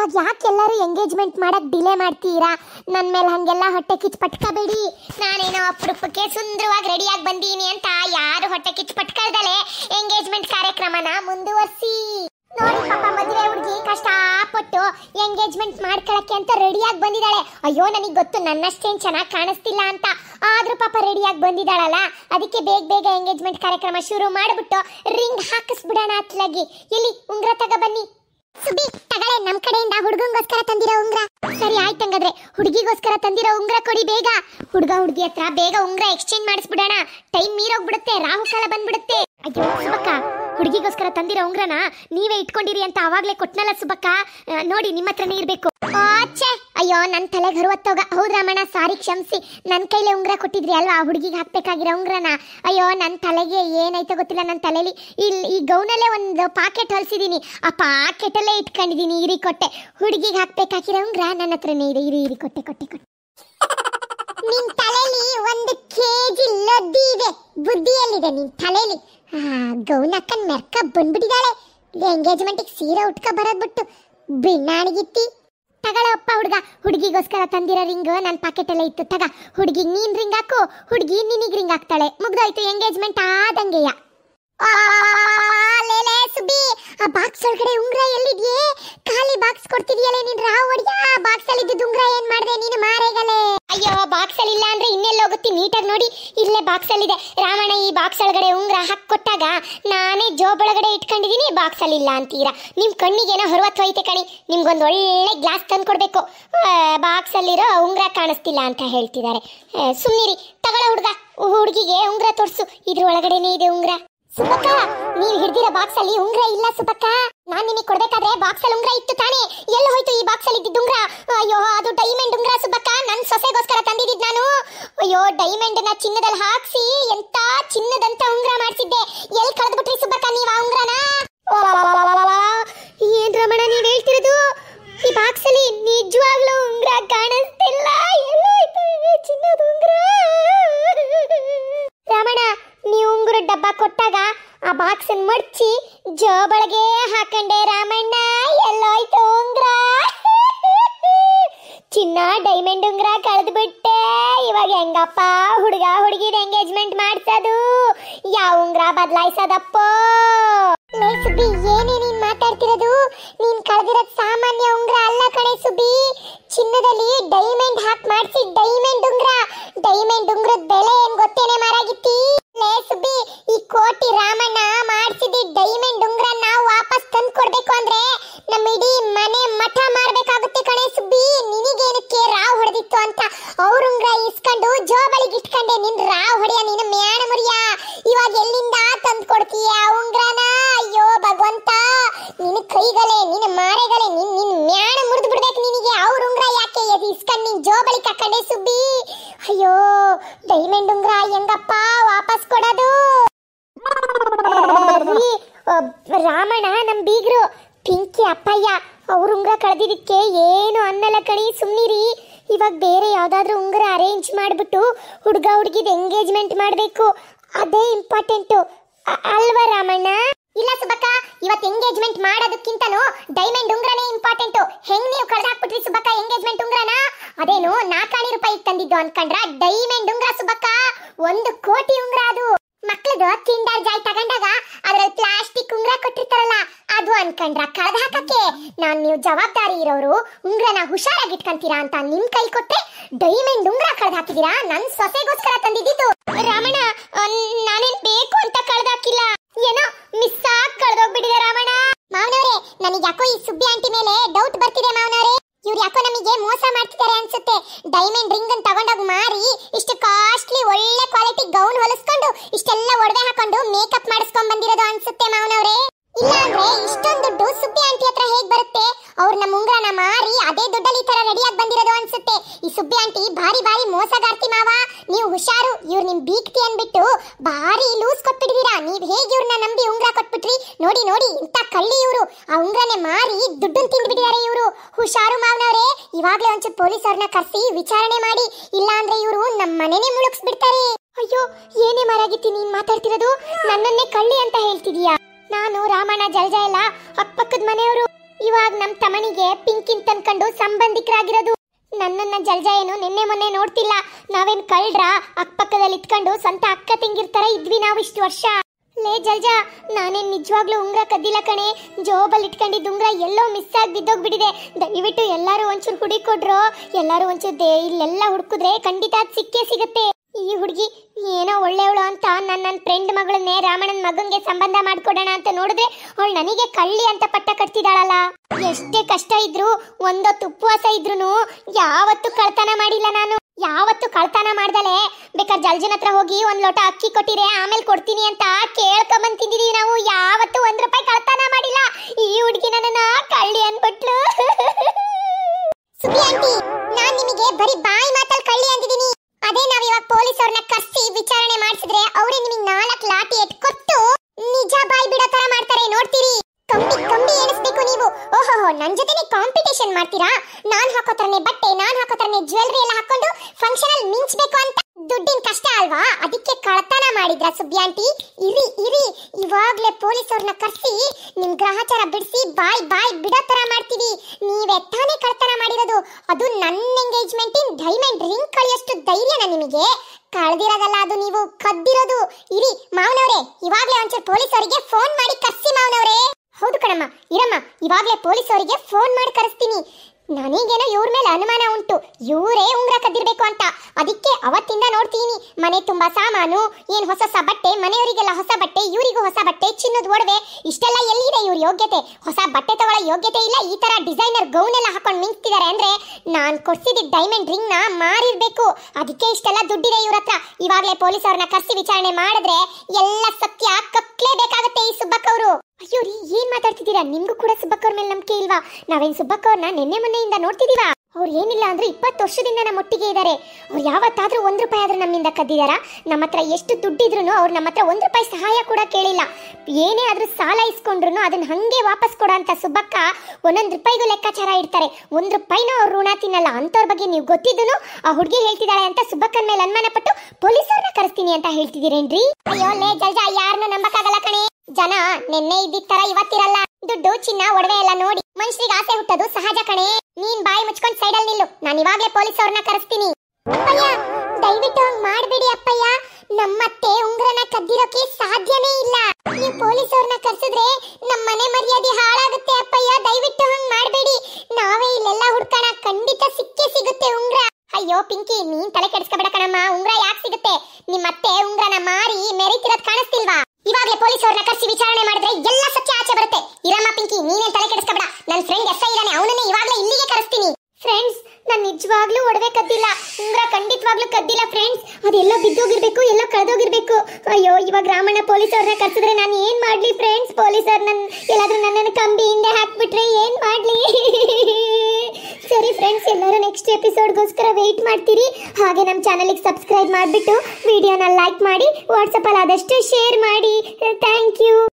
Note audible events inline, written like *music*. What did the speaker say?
ಇವಾಗ ಯಾಕೆ ಎಲ್ಲರೂ ಎಂಗೇಜ್ಮೆಂಟ್ ಮಾಡಕ್ ಡಿಲೇ ಮಾಡ್ತೀರಾ ನನ್ನ ಮೇಲೆ ಹಂಗೆಲ್ಲ ಹೊಟ್ಟೆ ಕಿಚ್ ಪಟ್ಕೋಬೇಡಿ ನಾನೇನೋ ಅಪರೂಪಕ್ಕೆ ಸುಂದರವಾಗಿ ರೆಡಿಯಾಗಿ ಬಂದೀನಿ ಅಂತ ಯಾರು ಹೊಟ್ಟೆ ಕಿಚ್ ಪಟ್ಕೊಳ್ದಲೆ ಎಂಗೇಜ್ಮೆಂಟ್ ಕಾರ್ಯಕ್ರಮನ ಮುಂದುವರಿಸಿ ನೋಡಿ ಪಾಪ ಮದುವೆ ಹುಡುಗಿ ಕಷ್ಟ ಪಟ್ಟು ಎಂಗೇಜ್ಮೆಂಟ್ ಮಾಡ್ಕೊಳಕ್ಕೆ ಅಂತ ರೆಡಿಯಾಗಿ ಬಂದಿದ್ದಾಳೆ ಅಯ್ಯೋ ನನಗೆ ಗೊತ್ತು ನನ್ನಷ್ಟೇನು ಚೆನ್ನಾಗಿ ಕಾಣಿಸ್ತಿಲ್ಲ ಅಂತ ಆದರೂ ಪಾಪ ರೆಡಿಯಾಗಿ ಬಂದಿದ್ದಾಳಲ್ಲ ಅದಕ್ಕೆ ಬೇಗ ಬೇಗ ಎಂಗೇಜ್ಮೆಂಟ್ ಕಾರ್ಯಕ್ರಮ ಶುರು ಮಾಡಿಬಿಟ್ಟು ರಿಂಗ್ ಹಾಕಿಸ್ಬಿಡೋಣ ಅತ್ಲಾಗಿ ಇಲ್ಲಿ ಉಂಗ್ರ ತಗ ಬನ್ನಿ ಸುಬ್ಬಿ ತಗಳೆ ನಮ್ ಕಡೆಯಿಂದ ಹುಡುಗಂಗೋಸ್ಕರ ತಂದಿರೋ ಉಂಗ್ರ ಸರಿ ಆಯ್ತು ಹಂಗಾದ್ರೆ ಹುಡುಗಿಗೋಸ್ಕರ ತಂದಿರೋ ಉಂಗ್ರ ಕೊಡಿ ಬೇಗ ಹುಡುಗ ಹುಡುಗಿ ಹತ್ರ ಬೇಗ ಉಂಗ್ರ ಎಕ್ಸ್ಚೇಂಜ್ ಮಾಡಿಸ್ಬಿಡೋಣ ಟೈಮ್ ಮೀರೋಗ್ಬಿಡುತ್ತೆ ರಾಹುಕಾಲ ಬಂದ್ಬಿಡುತ್ತೆ ಅಯ್ಯೋ ಸುಬ್ಬಕ್ಕ ಹುಡುಗಿಗೋಸ್ಕರ ತಂದಿರೋ ಉಂಗ್ರನ ನೀವೇ ಇಟ್ಕೊಂಡಿರಿ ಅಂತ ಅವಾಗ್ಲೇ ಕೊಟ್ನಲ್ಲ ಸುಬ್ಬಕ್ಕ ನೋಡಿ ನಿಮ್ಮ ಹತ್ರನೇ ಇರ್ಬೇಕು ಆಚೆ ಅಯ್ಯೋ ನನ್ನ ತಲೆಗೆ ಹರುವತ್ತೋಗ ಹೌದು ರಾಮಣ್ಣ ಸಾರಿ ಕ್ಷಮಿಸಿ ನನ್ನ ಕೈಲೇ ಉಂಗ್ರ ಕೊಟ್ಟಿದ್ರಿ ಅಲ್ವಾ ಆ ಹುಡುಗಿಗೆ ಹಾಕ್ಬೇಕಾಗಿರೋ ಉಂಗ್ರನ ಅಯ್ಯೋ ನನ್ನ ತಲೆಗೆ ಏನಾಯ್ತೋ ಗೊತ್ತಿಲ್ಲ ನನ್ನ ತಲೆಲಿ ಇಲ್ಲಿ ಈ ಗೌನಲ್ಲೇ ಒಂದು ಪಾಕೆಟ್ ಹೊಲಿಸಿದ್ದೀನಿ ಆ ಪಾಕೆಟಲ್ಲೇ ಇಟ್ಕೊಂಡಿದ್ದೀನಿ ಇರಿ ಕೊಟ್ಟೆ ಹುಡುಗಿಗೆ ಹಾಕ್ಬೇಕಾಗಿರೋ ಉಂಗ್ರ ನನ್ನ ಹತ್ರನೇ ಇದೆ ಇರಿ ಇರಿ ಕೊಟ್ಟೆ ಕೊಟ್ಟೆ ಕೊಟ್ಟೆ ನಿನ್ ತಲೆಲಿ ಒಂದು ಕೆಜಿ ಲದ್ದಿ ಇದೆ ಬುದ್ಧಿಯಲ್ಲಿದೆ ನಿನ್ ತಲೆಲಿ ಗೌನಕ್ಕನ್ ಮೆರ್ಕ ಬಂದ್ಬಿಟ್ಟಿದ್ದಾಳೆ ಎಂಗೇಜ್ಮೆಂಟಿಗೆ ಸೀರೆ ಉಟ್ಕ ಬರೋದ್ ಬಿಟ್ಟು ಬಿಣ್ಣಾಣಿಗಿತ್ತಿ ಅಪ್ಪ ಹುಡುಗ ಹುಡುಗಿಗೋಸ್ಕರ ತಂದಿರೋ ರಿಂಗ್ ನನ್ನ ಪಾಕೆಟ್ ಅಲ್ಲಿ ಇತ್ತು ತಗ ಹುಡುಗಿ ನೀನ್ ರಿಂಗ್ ಹಾಕು ಹುಡುಗಿ ನಿನಗ್ ರಿಂಗ್ ಹಾಕ್ತಾಳೆ ಮುಗ್ದೋಯ್ತು ಎಂಗೇಜ್ಮೆಂಟ್ ಆದಂಗೆಯ ಸುಬಿ ಆ ಬಾಕ್ಸ್ ಒಳಗಡೆ ಉಂಗ್ರ ಎಲ್ಲಿದ್ಯೇ ಖಾಲಿ ಬಾಕ್ಸ್ ಕೊಡ್ತಿದ್ಯಾಲೆ ನೀನ್ ರಾವ್ ಒಡಿಯ ಬಾಕ್ಸ್ ಅಲ್ಲಿ ಉಂಗ್ರ ಏನ್ ಮಾಡ್ದೆ ನೀನು ಮಾರೇಗಲೇ ಅಯ್ಯೋ ಬಾಕ್ಸ್ ಅಲ್ಲಿ ಇಲ್ಲ ಅಂದ್ರೆ ಮೀಟರ್ ನೀಟಾಗಿ ನೋಡಿ ಇಲ್ಲೇ ಬಾಕ್ಸ್ ಇದೆ ರಾಮಣ್ಣ ಈ ಬಾಕ್ಸ್ ಒಳಗಡೆ ಉಂಗ್ರ ಹಾಕ್ಕೊಟ್ಟಾಗ ನಾನೇ ಜೋಬೊಳಗಡೆ ಇಟ್ಕೊಂಡಿದ್ದೀನಿ ಅಲ್ಲಿ ಇಲ್ಲ ಅಂತೀರಾ ನಿಮ್ಮ ಕಣ್ಣಿಗೇನೋ ಹೊರವತ್ತು ಹೋಯ್ತೆ ಕಣಿ ನಿಮ್ಗೊಂದು ಒಳ್ಳೆ ಗ್ಲಾಸ್ ತಂದ್ಕೊಡ್ಬೇಕು ಬಾಕ್ಸ್ ಬಾಕ್ಸಲ್ಲಿರೋ ಉಂಗ್ರ ಕಾಣಿಸ್ತಿಲ್ಲ ಅಂತ ಹೇಳ್ತಿದ್ದಾರೆ ಸುಮ್ಮನಿರಿ ತಗೊಳ ಹುಡುಗ ಹುಡುಗಿಗೆ ಉಂಗ್ರ ತೋರ್ಸು ಇದ್ರ ಒಳಗಡೆನೇ ಇದೆ ಉಂಗ್ರ ಸುಬ್ಬಕ್ಕ ನೀವು ಹಿಡ್ದಿರೋ ಬಾಕ್ಸ್ ಅಲ್ಲಿ ಉಂಗ್ರ ಇಲ್ಲ ಸುಬ್ಬಕ್ಕ ನಾನ್ ನಿಮಗೆ ಕೊಡ್ಬೇಕಾದ್ರೆ ಬಾಕ್ಸ್ ಅಲ್ಲಿ ಉಂಗ್ರ ಇತ್ತು ತಾನೇ ಎಲ್ಲ ಹೋಯ್ತು ಈ ಬಾಕ್ಸ್ ಅಲ್ಲಿ ಇದ್ದಿದ್ದ ಉಂಗ್ರ ಅಯ್ಯೋ ಅದು ಡೈಮಂಡ್ ಉಂಗ್ರ ಸುಬ್ಬಕ್ಕ ನನ್ ಸೊಸೆಗೋಸ್ಕರ ತಂದಿದ್ದೆ ನಾನು ಅಯ್ಯೋ ಡೈಮಂಡ್ ನ ಚಿನ್ನದಲ್ಲಿ ಹಾಕ್ಸಿ ಎಂತ ಚಿನ್ನದಂತ ಉಂಗ್ರ ಮಾಡ್ಸಿದ್ದೆ ಎಲ್ಲಿ ಕಳೆದುಬಿಟ್ರಿ ಬಿಟ್ರಿ ಸುಬ್ಬಕ್ಕ ನೀವ್ ಆ ಉಂಗ್ರನ ಏನ್ ರಮಣ ನೀವ್ ಹೇಳ್ತಿರೋದು ಈ ಬಾಕ್ಸ್ ಅಲ್ಲಿ ನಿಜವಾಗ್ಲೂ ಉಂಗ್ರ ಕೊಟ್ಟಾಗ ಆ ಬಾಕ್ಸನ್ ಮಡ್ಚಿ ಜೋಬಳಗೆ ಹಾಕಂಡೆ ರಾಮಣ್ಣ ಎಲ್ಲೋಯ್ತು ಉಂಗ್ರ *laughs* ಚಿನ್ನ ಡೈಮಂಡ್ ಉಂಗ್ರ ಕಳೆದು ಬಿಟ್ಟೆ ಇವಾಗ ಹೆಂಗಪ್ಪ ಹುಡುಗ ಹುಡುಗಿದ ಎಂಗೇಜ್ಮೆಂಟ್ ಮಾಡ್ಸೋದು ಯಾವ ಉಂಗ್ರ ಬದಲಾಯಿಸೋದಪ್ಪೋ ಅನ್ಕಂಡೆ ನಿನ್ ರಾವ್ ಹೊಡೆಯ ನೀನು ಮ್ಯಾಣ ಮುರಿಯ ಇವಾಗ ಎಲ್ಲಿಂದ ತಂದು ಕೊಡ್ತೀಯ ಉಂಗ್ರನ ಅಯ್ಯೋ ಭಗವಂತ ನಿನ್ನ ಕೈಗಳೇ ನಿನ್ನ ಮಾರೆಗಳೇ ನಿನ್ ನಿನ್ ಮ್ಯಾಣ ಮುರಿದು ಬಿಡ್ಬೇಕು ನಿನಗೆ ಅವ್ರ ಉಂಗ್ರ ಯಾಕೆ ಇಸ್ಕಂಡ್ ನಿನ್ ಜೋಬಳಿ ಕಕ್ಕಂಡೆ ಸುಬ್ಬಿ ಅಯ್ಯೋ ಡೈಮಂಡ್ ಉಂಗ್ರ ಹೆಂಗಪ್ಪ ವಾಪಸ್ ಕೊಡೋದು ರಾಮಣ್ಣ ನಮ್ ಬೀಗರು ಪಿಂಕಿ ಅಪ್ಪಯ್ಯ ಅವ್ರ ಉಂಗ್ರ ಕಳೆದಿದ್ದಕ್ಕೆ ಏನು ಅನ್ನಲ್ಲ ಕಣಿ ಸುಮ್ಮನಿರಿ ಇವಾಗ ಬೇರೆ ಯಾವುದಾದ್ರೂ ಉಂಗುರ ಅರೇಂಜ್ ಮಾಡಿಬಿಟ್ಟು ಹುಡುಗ ಹುಡುಗಿದು ಎಂಗೇಜ್ಮೆಂಟ್ ಮಾಡಬೇಕು ಅದೇ ಇಂಪಾರ್ಟೆಂಟು ಅಲ್ವಾ ರಾಮಣ್ಣ ಇಲ್ಲ ಸುಬಕ್ಕ ಇವತ್ತು ಎಂಗೇಜ್ಮೆಂಟ್ ಮಾಡೋದಕ್ಕಿಂತಲೂ ಡೈಮಂಡ್ ಉಂಗ್ರನೇ ಇಂಪಾರ್ಟೆಂಟು ಹೆಂಗ್ ನೀವು ಕಳ್ದಾಕ್ಬಿಟ್ರಿ ಸುಬಕ್ಕ ಎಂಗೇಜ್ಮೆಂಟ್ ಉಂಗ್ರನ ಅದೇನು ನಾಲ್ಕಾಣಿ ರೂಪಾಯಿ ತಂದಿದ್ದು ಅನ್ಕಂಡ್ರ ಡೈಮಂಡ್ ಉಂಗ್ರ ಸುಬಕ್ಕ ಒಂದು ಕೋಟಿ ಉಂಗ್ರ ಅದು ಮಕ್ಕಳದು ಕಿಂಡರ್ ಜಾಯ್ ತಗೊಂಡಾಗ ಅದ್ರಲ್ಲಿ ಪ್ಲಾಸ್ಟಿಕ್ ಉಂಗ್ರ ಕೊಟ್ಟಿರ್ತಾರಲ್ಲ ಅದು ಅನ್ಕಂಡ್ರ ಕಳೆದ ಹಾಕಕ್ಕೆ ನಾನು ನೀವು ಜವಾಬ್ದಾರಿ ಇರೋರು ಉಂಗ್ರನ ಹುಷಾರಾಗಿ ಇಟ್ಕೊಂತೀರಾ ಅಂತ ನಿಮ್ ಕೈ ಕೊಟ್ಟೆ ಡೈಮಂಡ್ ಉಂಗ್ರ ಕಳೆದ ಹಾಕಿದೀರಾ ನನ್ ಸೊಸೆಗೋಸ್ಕರ ತಂದಿದ್ದು ರಾಮಣ್ಣ ನಾನೇನ್ ಬೇಕು ಅಂತ ಕಳೆದ ಹಾಕಿಲ್ಲ ಏನೋ ಮಿಸ್ ಆಗಿ ಕಳ್ದೋಗ್ಬಿಟ್ಟಿದೆ ರಾಮಣ್ಣ ಮಾವನವ್ರೆ ನನಗೆ ಯಾಕೋ ಈ ಸುಬ್ಬಿ ಆಂಟಿ ಮೇಲೆ ಡೌಟ್ ಬರ್ತಿದೆ ಮಾವನವ್ರೆ ಇವ್ರು ಯಾಕೋ ನಮಗೆ ಮೋಸ ಮಾಡ್ತಿದ್ದಾರೆ ಅನ್ಸುತ್ತೆ ಡೈಮಂಡ್ ರಿಂಗ್ ಅನ್ನು ತಗೊಂಡೋಗಿ ಮಾರಿ ಇಷ್ಟು ಕಾಸ್ಟ್ಲಿ ಒಳ್ಳೆ ಕ್ವಾಲಿಟಿ ಗೌನ್ ಹೊಲಿಸ್ಕೊಂಡು ಇಷ್ಟೆಲ್ಲ ಒಡವೆ ಹಾಕೊಂಡು ಮೇಕಪ್ ಮಾಡಿಸ್ಕೊಂಡ್ ಬಂದಿರೋದು ಅನ್ಸುತ್ತೆ ಮಾವನವ್ರೆ ಇಲ್ಲಾಂದ್ರೆ ಇಷ್ಟೊಂದು ದುಡ್ಡು ಸುಬ್ಬಿ ಆಂಟಿ ಹತ್ರ ಹೇಗ್ ಬರುತ್ತೆ ಅವ್ರು ನಮ್ಮ ಉಂಗ್ರನ ಮಾರಿ ಅದೇ ದುಡ್ಡಲ್ಲಿ ಈ ತರ ರೆಡಿಯಾಗಿ ಬಂದಿರೋದು ಅನ್ಸುತ್ತೆ ಈ ಸುಬ್ಬಿ ಆಂಟಿ ಬಾರಿ ಬಾರಿ ಮೋಸಗಾರ್ತಿ ಮಾವ ನೀವು ಹುಷಾರು ಇವ್ರು ನಿಮ್ ಬೀಕ್ತಿ ಅನ್ಬಿಟ್ಟು ಬಾರಿ ಲೂಸ್ ಕೊಟ್ಬಿಟ್ಟಿದ್ದೀರಾ ನೀವ್ ಹೇಗೆ ಇವ್ರನ್ನ ನಂಬಿ ಉಂಗ್ರ ಕೊಟ್ಬಿಟ್ರಿ ನೋಡಿ ನೋಡಿ ಇಂತ ಕಳ್ಳಿ ಇವರು ಆ ಉಂಗ್ರನೆ ಮಾರಿ ದುಡ್ಡನ್ ತಿಂದ್ಬಿಟ್ಟಿದ್ದಾರೆ ಇವರು ಹುಷಾರು ಮಾವನವ್ರೆ ಇವಾಗ್ಲೇ ಒಂಚೂರು ಪೊಲೀಸ್ ಅವ್ರನ್ನ ಕರ್ಸಿ ವಿಚಾರಣೆ ಮಾಡಿ ಇಲ್ಲಾಂದ್ರೆ ಇವರು ನಮ್ಮ ಮನೆನೇ ಮುಳುಗಿಸ್ಬಿಡ್ತಾರೆ ಅಯ್ಯೋ ಏನೇ ಮರಾಗಿತ್ತಿ ನೀನ್ ಮಾತಾಡ್ತಿರೋದು ನನ್ನನ್ನೇ ಕಳ್ಳಿ ಅಂತ ಹೇಳ್ತಿದೀಯಾ ನಾನು ರಾಮಣ್ಣ ಜಲ್ಜ ಎಲ್ಲ ಅಕ್ಕಪಕ್ಕದ ಮನೆಯವರು ಇವಾಗ ನಮ್ಮ ತಮ್ಮನಿಗೆ ಪಿಂಕಿನ್ ತಂದ್ಕೊಂಡು ಸಂಬಂಧಿಕರಾಗಿರೋದು ನನ್ನನ್ನ ಜಲ್ಜ ಏನು ನಿನ್ನೆ ಮೊನ್ನೆ ನೋಡ್ತಿಲ್ಲ ನಾವೇನ್ ಕಳ್ರ ಅಕ್ಕಪಕ್ಕದಲ್ಲಿ ಇಟ್ಕೊಂಡು ಸ್ವಂತ ಅಕ್ಕ ತಿಂಗಿರ್ತಾರೆ ಇದ್ವಿ ನಾವು ಇಷ್ಟು ವರ್ಷ ಲೇ ಜಲ್ಜಾ ನಾನೇ ನಿಜವಾಗ್ಲೂ ಉಂಗ್ರ ಕದ್ದಿಲ್ಲ ಕಣೆ ಜೋಬಲ್ ಇಟ್ಕೊಂಡಿದ್ದ ಉಂಗ್ರ ಎಲ್ಲೋ ಮಿಸ್ ಆಗಿ ಬಿದ್ದೋಗ್ಬಿಟ್ಟಿದೆ ದಯವಿಟ್ಟು ಎಲ್ಲರೂ ಒಂಚೂರು ಹುಡುಕಿ ಕೊಡ್ರು ಎಲ್ಲರೂ ಒಂಚೂರು ಇಲ್ಲೆಲ್ಲ ಹುಡುಕಿದ್ರೆ ಖಂಡಿತ ಸಿಕ್ಕೇ ಸಿಗುತ್ತೆ ಈ ಹುಡುಗಿ ಏನೋ ಒಳ್ಳೆಯವಳು ಅಂತ ನನ್ನ ನನ್ನ ಫ್ರೆಂಡ್ ಮಗಳನ್ನೇ ರಾಮಣ್ಣನ ಮಗನ್ಗೆ ಸಂಬಂಧ ಮಾಡ್ಕೊಡೋಣ ಅಂತ ನೋಡಿದ್ರೆ ಅವಳು ನನಗೆ ಕಳ್ಳಿ ಅಂತ ಪಟ್ಟ ಕಟ್ತಿದಾಳಲ್ಲ ಎಷ್ಟೇ ಕಷ್ಟ ಇದ್ರು ಒಂದೊತ್ತು ಉಪವಾಸ ಇದ್ರು ಯಾವತ್ತೂ ಕಳ್ತನ ಮಾಡಿಲ್ಲ ನಾನು ಕಳ್ತನ ಮಾಡ್ದಲೆ ಬೇಕಾದ್ರೆ ಜಲ್ಜನ ಹತ್ರ ಹೋಗಿ ಒಂದು ಲೋಟ ಅಕ್ಕಿ ಕೊಟ್ಟಿರೆ ಆಮೇಲೆ ಕೊಡ್ತೀನಿ ಅಂತ ಕೇಳ್ಕೊಂಬಂದು ತಿಂದಿದೀವಿ ನಾವು ಯಾವತ್ತು ಒಂದು ರೂಪಾಯಿ ಕಳ್ತನ ಮಾಡಿಲ್ಲ ಈ ಹುಡುಗಿ ನನ್ನ ಕಳ್ಳಿ ಅನ್ಬಿಟ್ಲು ಸುಬ್ಬಿ ಆಂಟಿ ನಾನು ನಿಮಗೆ ಬರೀ ಬಾಯಿ ಮಾತಲ್ಲಿ ಕಳ್ಳಿ ಅಂದಿದ್ದೀನಿ ಅದೇ ನಾವು ಇವಾಗ ಪೊಲೀಸ್ ಅವ್ರನ್ನ ಕರ್ಸಿ ವಿಚಾರಣೆ ಮಾಡಿಸಿದ್ರೆ ಅವರೇ ನಿಮಗೆ ನಾಲ್ಕು ಲಾಠಿ ಎಟ್ಕೊಟ್ಟು ನಿಜ ಬಾಯಿ ಬಿಡೋ ತರ ಮಾಡ್ತಾರೆ ನೋಡ್ತೀರಿ ಕಂಬಿ ಕಂಬಿ ಎಣಿಸ್ಬೇಕು ನೀವು ಓಹೋ ನನ್ನ ಜೊತೆನೆ ಕಾಂಪಿಟೇಷನ್ ಮಾಡ್ತೀರಾ ನಾನು ಹಾಕೋ ಬಟ್ ದುಡ್ಡಿನ ಕಷ್ಟ ಅಲ್ವಾ ಅದಕ್ಕೆ ಕಳತನ ಮಾಡಿದ್ರ ಆಂಟಿ ಇರಿ ಇರಿ ಇವಾಗ್ಲೇ ಪೊಲೀಸವ್ರನ್ನ ಕರೆಸಿ ನಿಮ್ ಗ್ರಹಚಾರ ಬಿಡಿಸಿ ಬಾಯ್ ಬಾಯ್ ಬಿಡೋ ತರ ಮಾಡ್ತೀವಿ ನೀವೇ ತಾನೇ ಕಳತನ ಮಾಡಿರೋದು ಅದು ನನ್ನ ಎಂಗೇಜ್ಮೆಂಟ್ ಇನ್ ಡೈಮಂಡ್ ರಿಂಗ್ ಕಳಿಯಷ್ಟು ಧೈರ್ಯನ ನಿಮಗೆ ಕಳ್ದಿರೋದಲ್ಲ ಅದು ನೀವು ಕದ್ದಿರೋದು ಇರಿ ಮಾವನವರೇ ಇವಾಗ್ಲೇ ಒಂಚೂರು ಪೊಲೀಸರಿಗೆ ಫೋನ್ ಮಾಡಿ ಕರೆಸಿ ಮಾವನವರೇ ಹೌದು ಕಣಮ್ಮ ಇರಮ್ಮ ಇವಾಗ್ಲೇ ಪೊಲೀಸರಿಗೆ ಫೋನ್ ಮಾಡಿ ಕರೆಸ್ತೀನಿ ನನಗೇನೋ ಇವ್ರ ಮೇಲೆ ಅನುಮಾನ ಉಂಟು ಇವರೇ ಉಂಗ್ರ ಕದ್ದಿರಬೇಕು ಅಂತ ಅದಕ್ಕೆ ಅವತ್ತಿಂದ ನೋಡ್ತೀನಿ ಮನೆ ತುಂಬಾ ಸಾಮಾನು ಏನ್ ಹೊಸ ಹೊಸ ಬಟ್ಟೆ ಮನೆಯವರಿಗೆಲ್ಲ ಹೊಸ ಬಟ್ಟೆ ಇವರಿಗೂ ಹೊಸ ಬಟ್ಟೆ ಚಿನ್ನದ ಒಡವೆ ಇಷ್ಟೆಲ್ಲ ಎಲ್ಲಿದೆ ಇವ್ರ ಯೋಗ್ಯತೆ ಹೊಸ ಬಟ್ಟೆ ತಗೊಳ್ಳೋ ಯೋಗ್ಯತೆ ಇಲ್ಲ ಈ ತರ ಡಿಸೈನರ್ ಗೌನ್ ಎಲ್ಲ ಹಾಕೊಂಡು ನಿಂತಿದ್ದಾರೆ ಅಂದ್ರೆ ನಾನು ಕೊಡ್ಸಿದ ಡೈಮಂಡ್ ರಿಂಗ್ ನ ಮಾರಿರ್ಬೇಕು ಅದಕ್ಕೆ ಇಷ್ಟೆಲ್ಲ ದುಡ್ಡಿದೆ ಇವ್ರ ಹತ್ರ ಇವಾಗಲೇ ಪೊಲೀಸ್ ಅವ್ರನ್ನ ಕರೆಸಿ ವಿಚಾರಣೆ ಮಾಡಿದ್ರೆ ಎಲ್ಲ ಸತ್ಯ ಬೇಕಾಗುತ್ತೆ ಈ ಸುಬ್ಬಕ್ಕವರು ಅಯ್ಯೋ ರೀ ಏನ್ ಮಾತಾಡ್ತಿದ್ದೀರಾ ನಿಮ್ಗೂ ಕೂಡ ಸುಬ್ಬಕ್ಕವ್ರ ಮೇಲೆ ನಂಬಿಕೆ ಇಲ್ವಾ ನಾವೇನ್ ಸುಬ್ಬಕ್ಕವ್ರನ್ನ ನಿನ್ನೆ ಮೊನ್ನೆಯಿಂದ ನೋಡ್ತಿದೀವ ಅವ್ರು ಏನಿಲ್ಲ ಅಂದ್ರೆ ಇಪ್ಪತ್ತು ವರ್ಷದಿಂದ ನಮ್ಮ ಒಟ್ಟಿಗೆ ಇದ್ದಾರೆ ಅವ್ರು ಯಾವತ್ತಾದ್ರೂ ಒಂದ್ ರೂಪಾಯಿ ಆದ್ರೂ ನಮ್ಮಿಂದ ಕದ್ದಿದಾರ ನಮ್ಮ ಹತ್ರ ಎಷ್ಟು ದುಡ್ಡಿದ್ರು ಅವ್ರು ನಮ್ಮ ಹತ್ರ ಒಂದ್ ರೂಪಾಯಿ ಸಹಾಯ ಕೂಡ ಕೇಳಿಲ್ಲ ಏನೇ ಆದ್ರೂ ಸಾಲ ಇಸ್ಕೊಂಡ್ರು ಅದನ್ನ ಹಂಗೆ ವಾಪಸ್ ಕೊಡೋ ಅಂತ ಸುಬ್ಬಕ್ಕ ಒಂದೊಂದ್ ರೂಪಾಯಿಗೂ ಲೆಕ್ಕಾಚಾರ ಇಡ್ತಾರೆ ಒಂದ್ ರೂಪಾಯಿನೂ ಅವ್ರು ಋಣ ತಿನ್ನಲ್ಲ ಅಂತವ್ರ ಬಗ್ಗೆ ನೀವು ಗೊತ್ತಿದ್ದು ಆ ಹುಡುಗಿ ಹೇಳ್ತಿದ್ದಾಳೆ ಅಂತ ಸುಬ್ಬಕ್ಕನ ಮೇಲೆ ಅನುಮಾನ ಪಟ್ಟು ಪೊಲೀಸರನ್ನ ಕರೆಸ್ತೀನಿ ಅಂತ ಹೇಳ್ತಿದ್ದೀರೇನ್ರಿ ಅಯ್ಯೋ ಲೇ ಜಲ್ಜಾ ಯಾರನ್ನ ನಂಬಕ ಜನ ನಿನ್ನೆ ಇದ್ದಿದ್ ತರ ಇವತ್ತಿರಲ್ಲ ದುಡ್ಡು ಚಿನ್ನ ಒಡವೆ ಎಲ್ಲ ನೋಡಿ ಮನುಷ್ಯರಿಗೆ ಆಸೆ ಹುಟ್ಟದು ಸಹಜ ಕಣೆ ನೀನ್ ಬಾಯಿ ಮುಚ್ಕೊಂಡ್ ಅಲ್ಲಿ ನಿಲ್ಲು ನಾನು ಇವಾಗ್ಲೇ ಪೊಲೀಸ್ ಅವ್ರನ್ನ ಕರೆಸ್ತೀನಿ ಅಪ್ಪಯ್ಯ ದಯವಿಟ್ಟು ಹಂಗ್ ಮಾಡ್ಬೇಡಿ ಅಪ್ಪಯ್ಯ ನಮ್ಮತ್ತೆ ಉಂಗ್ರನ ಕದ್ದಿರೋಕೆ ಸಾಧ್ಯನೇ ಇಲ್ಲ ನೀವು ಪೊಲೀಸ್ ಅವ್ರನ್ನ ಕರೆಸಿದ್ರೆ ನಮ್ಮ ಮನೆ ಮರ್ಯಾದೆ ಹಾಳಾಗುತ್ತೆ ಅಯ್ಯೋ ಇವಾಗ ರಾಮಣ್ಣ ಪೊಲೀಸವ್ರನ್ನ ಕರ್ಸಿದ್ರೆ ನಾನು ಏನ್ ಮಾಡ್ಲಿ ಫ್ರೆಂಡ್ಸ್ ಪೊಲೀಸ್ ಪೊಲೀಸರ್ ನನ್ನ ಎಲ್ಲಾದ್ರೂ ನನ್ನನ್ನು ಕಂಬಿ ಹಿಂದೆ ಹಾಕ್ಬಿಟ್ರೆ ಏನ್ ಮಾಡ್ಲಿ ಸರಿ ಫ್ರೆಂಡ್ಸ್ ಎಲ್ಲರೂ ನೆಕ್ಸ್ಟ್ ಎಪಿಸೋಡ್ ಎಪಿಸೋಡ್ಗೋಸ್ಕರ ವೆಯ್ಟ್ ಮಾಡ್ತೀರಿ ಹಾಗೆ ನಮ್ಮ ಚಾನಲಿಗೆ ಸಬ್ಸ್ಕ್ರೈಬ್ ಮಾಡಿಬಿಟ್ಟು ವಿಡಿಯೋನ ಲೈಕ್ ಮಾಡಿ ಅಲ್ಲಿ ಆದಷ್ಟು ಶೇರ್ ಮಾಡಿ ಥ್ಯಾಂಕ್ ಯು